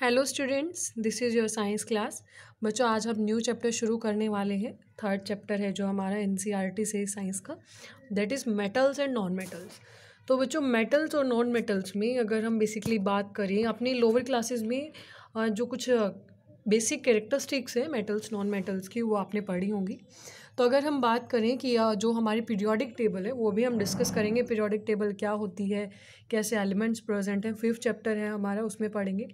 hello students this is your science class बच्चों आज हम न्यू चैप्टर शुरू करने वाले हैं थर्ड चैप्टर है जो हमारा एन e से साइंस का that is metals and non metals तो बच्चों मेटल्स और नॉन मेटल्स में अगर हम बेसिकली बात करें अपनी लोअर क्लासेस में जो कुछ बेसिक कैरेक्टरिस्टिक्स हैं मेटल्स नॉन मेटल्स की वो आपने पढ़ी होंगी तो अगर हम बात करें कि जो हमारी पीरियोडिक टेबल है वो भी हम डिस्कस करेंगे पीरियोडिक टेबल क्या होती है कैसे एलिमेंट्स प्रेजेंट हैं फिफ्थ चैप्टर है हमारा उसमें पढ़ेंगे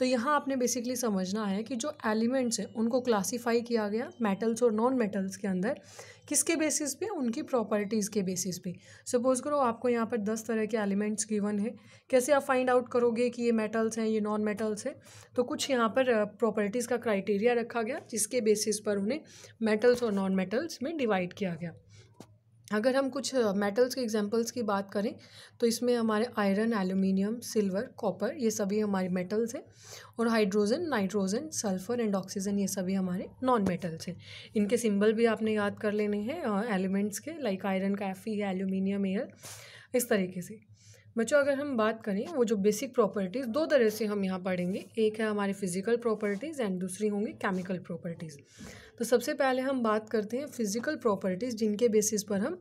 तो यहाँ आपने बेसिकली समझना है कि जो एलिमेंट्स हैं उनको क्लासीफाई किया गया मेटल्स और नॉन मेटल्स के अंदर किसके बेसिस पे उनकी प्रॉपर्टीज़ के बेसिस पे सपोज़ करो आपको यहाँ पर दस तरह के एलिमेंट्स गिवन है कैसे आप फाइंड आउट करोगे कि ये मेटल्स हैं ये नॉन मेटल्स हैं तो कुछ यहाँ पर प्रॉपर्टीज़ का क्राइटेरिया रखा गया जिसके बेसिस पर उन्हें मेटल्स और नॉन मेटल्स में डिवाइड किया गया अगर हम कुछ मेटल्स के एग्जांपल्स की बात करें तो इसमें हमारे आयरन एल्यूमिनियम सिल्वर कॉपर ये सभी हमारे मेटल्स हैं और hydrogen nitrogen sulphur and oxygen ये सभी हमारे नॉन मेटल्स हैं इनके सिंबल भी आपने याद कर लेने हैं एलिमेंट्स के लाइक आयरन का एफ ई एल्यूमिनियम एयर इस तरीके से बच्चों अगर हम बात करें वो जो बेसिक प्रॉपर्टीज़ दो तरह से हम यहाँ पढ़ेंगे एक है हमारी फिजिकल प्रॉपर्टीज़ एंड दूसरी होंगी केमिकल प्रॉपर्टीज़ तो सबसे पहले हम बात करते हैं फिजिकल प्रॉपर्टीज़ जिनके बेसिस पर हम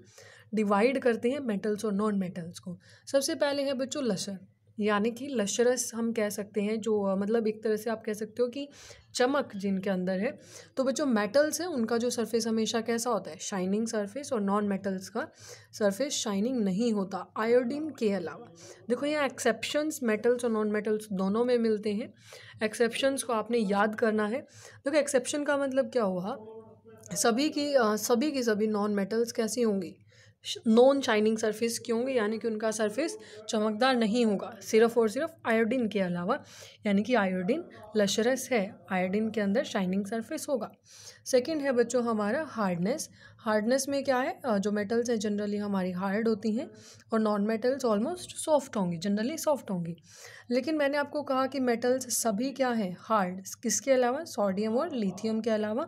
डिवाइड करते हैं मेटल्स और नॉन मेटल्स को सबसे पहले है बच्चों लसर यानी कि लशरस हम कह सकते हैं जो मतलब एक तरह से आप कह सकते हो कि चमक जिनके अंदर है तो बच्चों मेटल्स हैं उनका जो सरफेस हमेशा कैसा होता है शाइनिंग सरफेस और नॉन मेटल्स का सरफेस शाइनिंग नहीं होता आयोडीन के अलावा देखो यहाँ एक्सेप्शंस मेटल्स और नॉन मेटल्स दोनों में मिलते हैं एक्सेप्शंस को आपने याद करना है देखो एक्सेप्शन का मतलब क्या हुआ सभी की सभी की सभी नॉन मेटल्स कैसी होंगी नॉन शाइनिंग सरफेस क्यों होंगे यानी कि उनका सरफेस चमकदार नहीं होगा सिर्फ और सिर्फ आयोडीन के अलावा यानी कि आयोडीन लशरस है आयोडीन के अंदर शाइनिंग सरफेस होगा सेकंड है बच्चों हमारा हार्डनेस हार्डनेस में क्या है जो मेटल्स हैं जनरली हमारी हार्ड होती हैं और नॉन मेटल्स ऑलमोस्ट सॉफ्ट होंगी जनरली सॉफ्ट होंगी लेकिन मैंने आपको कहा कि मेटल्स सभी क्या हैं हार्ड किसके अलावा सोडियम और लिथियम के अलावा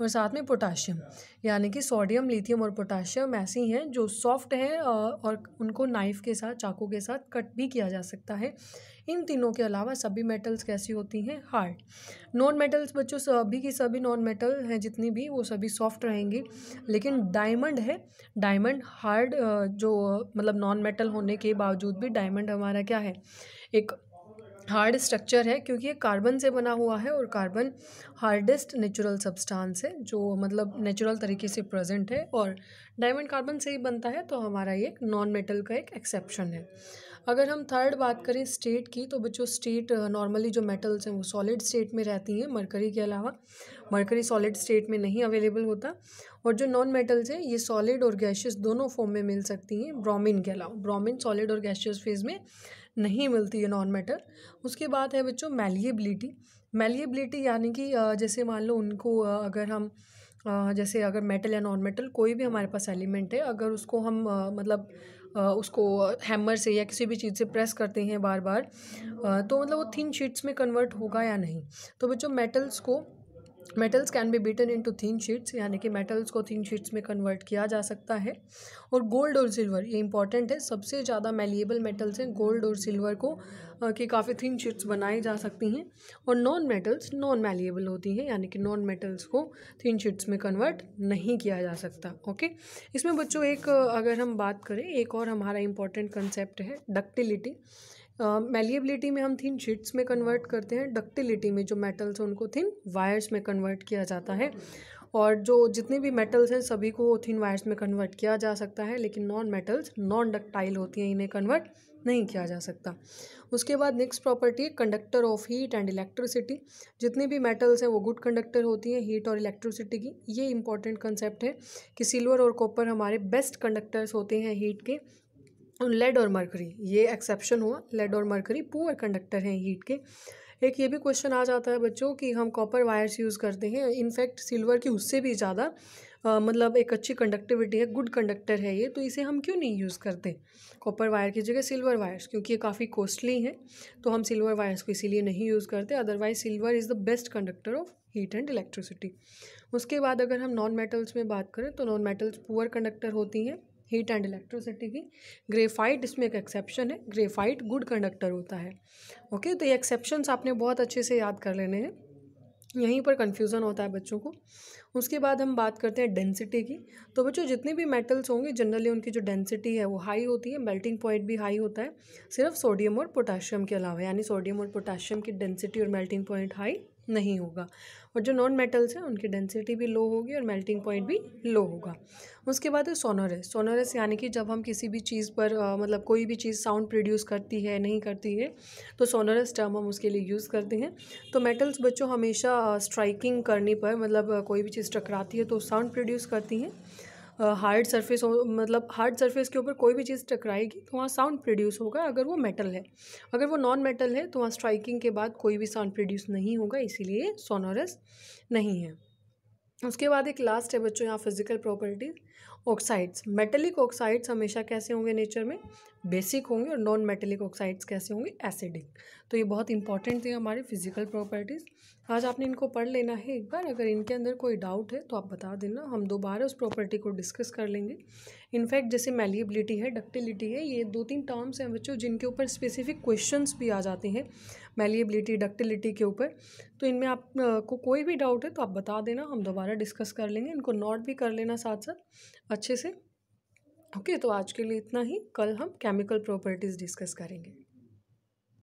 और साथ में पोटाशियम यानी कि सोडियम लिथियम और पोटाशियम ऐसी हैं जो सॉफ्ट हैं और उनको नाइफ़ के साथ चाकू के साथ कट भी किया जा सकता है इन तीनों के अलावा सभी मेटल्स कैसी होती हैं हार्ड नॉन मेटल्स बच्चों सभी की सभी नॉन मेटल हैं जितनी भी वो सभी सॉफ्ट रहेंगी लेकिन डायमंड है डायमंड हार्ड जो मतलब नॉन मेटल होने के बावजूद भी डायमंड हमारा क्या है एक हार्ड स्ट्रक्चर है क्योंकि ये कार्बन से बना हुआ है और कार्बन हार्डेस्ट नेचुरल सब्सटेंस है जो मतलब नेचुरल तरीके से प्रेजेंट है और डायमंड कार्बन से ही बनता है तो हमारा ये नॉन मेटल का एक एक्सेप्शन है अगर हम थर्ड बात करें स्टेट की तो बच्चों स्टेट नॉर्मली जो मेटल्स हैं वो सॉलिड स्टेट में रहती हैं मरकरी के अलावा मरकरी सॉलिड स्टेट में नहीं अवेलेबल होता और जो नॉन मेटल्स हैं ये सॉलिड और गैशियस दोनों फॉर्म में मिल सकती हैं ब्रोमिन के अलावा ब्रोमिन सॉलिड और गैशियस फेज में नहीं मिलती है नॉन मेटल उसके बाद है बच्चों मेलिएबिलिटी मेलिएबिलिटी यानी कि जैसे मान लो उनको अगर हम जैसे अगर मेटल या नॉन मेटल कोई भी हमारे पास एलिमेंट है अगर उसको हम मतलब उसको हैमर से या किसी भी चीज़ से प्रेस करते हैं बार बार तो मतलब वो थिन शीट्स में कन्वर्ट होगा या नहीं तो बच्चों मेटल्स को metals can be beaten into thin sheets यानी कि मेटल्स को थिन शीट्स में कन्वर्ट किया जा सकता है और गोल्ड और सिल्वर ये इंपॉर्टेंट है सबसे ज़्यादा मेलिएबल मेटल्स हैं गोल्ड और सिल्वर को कि काफ़ी थिन शीट्स बनाई जा सकती हैं और नॉन मेटल्स नॉन मेलिएबल होती हैं यानी कि नॉन मेटल्स को थिन शीट्स में कन्वर्ट नहीं किया जा सकता ओके इसमें बच्चों एक अगर हम बात करें एक और हमारा इंपॉर्टेंट कंसेप्ट है डक्टिलिटी मेलिएबिलिटी में हम थिन शीट्स में कन्वर्ट करते हैं डक्टिलिटी में जो मेटल्स हैं उनको थिन वायर्स में कन्वर्ट किया जाता है और जो जितने भी मेटल्स हैं सभी को थिन वायर्स में कन्वर्ट किया जा सकता है लेकिन नॉन मेटल्स नॉन डक्टाइल होती हैं इन्हें कन्वर्ट नहीं किया जा सकता उसके बाद नेक्स्ट प्रॉपर्टी है conductor of heat and electricity जितने भी मेटल्स हैं वो गुड कंडक्टर होती हैं हीट और इलेक्ट्रिसिटी की ये इंपॉर्टेंट कंसेप्ट है कि सिल्वर और कॉपर हमारे बेस्ट कंडक्टर्स होते हैं हीट के लेड और मरकरी ये एक्सेप्शन हुआ लेड और मरकरी पुअर कंडक्टर हैं हीट के एक ये भी क्वेश्चन आ जाता है बच्चों कि हम कॉपर वायर्स यूज़ करते हैं इनफैक्ट सिल्वर की उससे भी ज़्यादा मतलब एक अच्छी कंडक्टिविटी है गुड कंडक्टर है ये तो इसे हम क्यों नहीं यूज़ करते कॉपर वायर की जगह सिल्वर वायर्स क्योंकि ये काफ़ी कॉस्टली हैं तो हम सिल्वर वायर्स को इसीलिए नहीं यूज़ करते otherwise silver is the best conductor of heat and electricity उसके बाद अगर हम नॉन मेटल्स में बात करें तो नॉन मेटल्स पुअर कंडक्टर होती हैं हीट एंड इलेक्ट्रिसिटी की ग्रेफाइट इसमें एक एक्सेप्शन है ग्रेफाइट गुड कंडक्टर होता है ओके तो ये एक्सेप्शंस आपने बहुत अच्छे से याद कर लेने हैं यहीं पर कन्फ्यूज़न होता है बच्चों को उसके बाद हम बात करते हैं डेंसिटी की तो बच्चों जितने भी मेटल्स होंगे जनरली उनकी जो डेंसिटी है वो हाई होती है मेल्टिंग पॉइंट भी हाई होता है सिर्फ सोडियम और पोटाशियम के अलावा यानी सोडियम और पोटाशियम की डेंसिटी और मेल्टिंग पॉइंट हाई नहीं होगा और जो नॉन मेटल्स हैं उनकी डेंसिटी भी लो होगी और मेल्टिंग पॉइंट भी लो होगा उसके बाद है सोनोरस सोनोरस यानी कि जब हम किसी भी चीज़ पर आ, मतलब कोई भी चीज़ साउंड प्रोड्यूस करती है नहीं करती है तो सोनोरस टर्म हम उसके लिए यूज़ करते हैं तो मेटल्स बच्चों हमेशा स्ट्राइकिंग करने पर मतलब कोई भी चीज़ टकराती है तो साउंड प्रोड्यूस करती हैं हार्ड सरफेस मतलब हार्ड सरफेस के ऊपर कोई भी चीज़ टकराएगी तो वहाँ साउंड प्रोड्यूस होगा अगर वो मेटल है अगर वो नॉन मेटल है तो वहाँ स्ट्राइकिंग के बाद कोई भी साउंड प्रोड्यूस नहीं होगा इसीलिए सोनोरस नहीं है उसके बाद एक लास्ट है बच्चों यहाँ physical properties oxides metallic oxides हमेशा कैसे होंगे नेचर में बेसिक होंगे और नॉन मेटेलिक ऑक्साइड्स कैसे होंगे एसिडिक तो ये बहुत इंपॉर्टेंट थी हमारी फिजिकल प्रॉपर्टीज़ आज आपने इनको पढ़ लेना है एक बार अगर इनके अंदर कोई डाउट है तो आप बता देना हम दोबारा उस प्रॉपर्टी को डिस्कस कर लेंगे इनफैक्ट जैसे मेलिएबिलिटी है डक्टिलिटी है ये दो तीन टर्म्स हैं बच्चों जिनके ऊपर स्पेसिफिक क्वेश्चन भी आ जाते हैं मेलिएबिलिटी डक्टिलिटी के ऊपर तो इनमें आप को कोई भी डाउट है तो आप बता देना हम दोबारा डिस्कस कर लेंगे इनको नोट भी कर लेना साथ साथ अच्छे से ओके तो आज के लिए इतना ही कल हम केमिकल प्रॉपर्टीज़ डिस्कस करेंगे